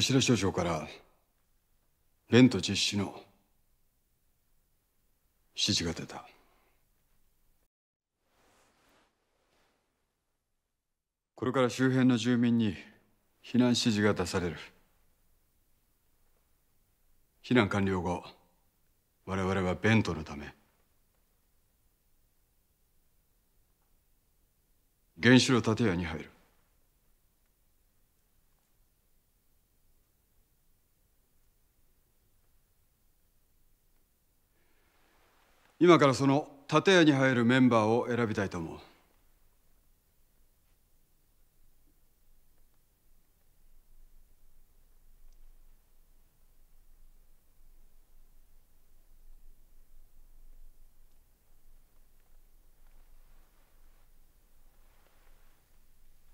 吉田所長から弁途実施の指示が出たこれから周辺の住民に避難指示が出される避難完了後我々は弁当のため原子炉建屋に入る今からその建屋に入るメンバーを選びたいと思う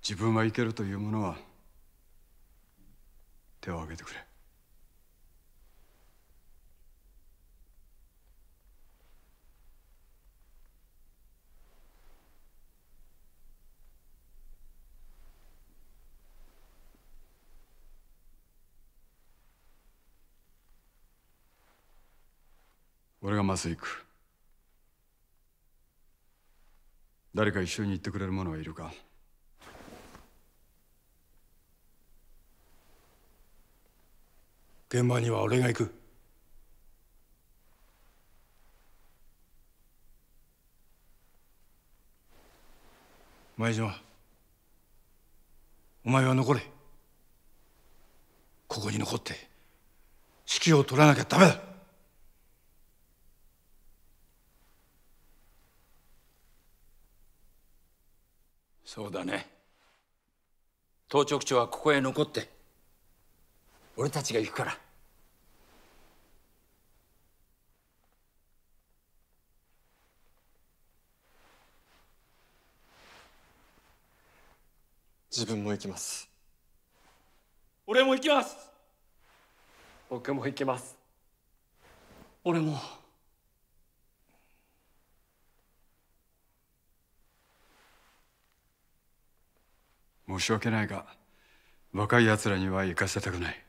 自分はいけるというものは手を挙げてくれ俺がまず行く誰か一緒に行ってくれる者はいるか現場には俺が行く前島お前は残れここに残って指揮を取らなきゃダメだそうだね当直長はここへ残って俺たちが行くから自分も行きます俺も行きます僕も行きます俺も。申し訳ないが若い奴らには行かせたくない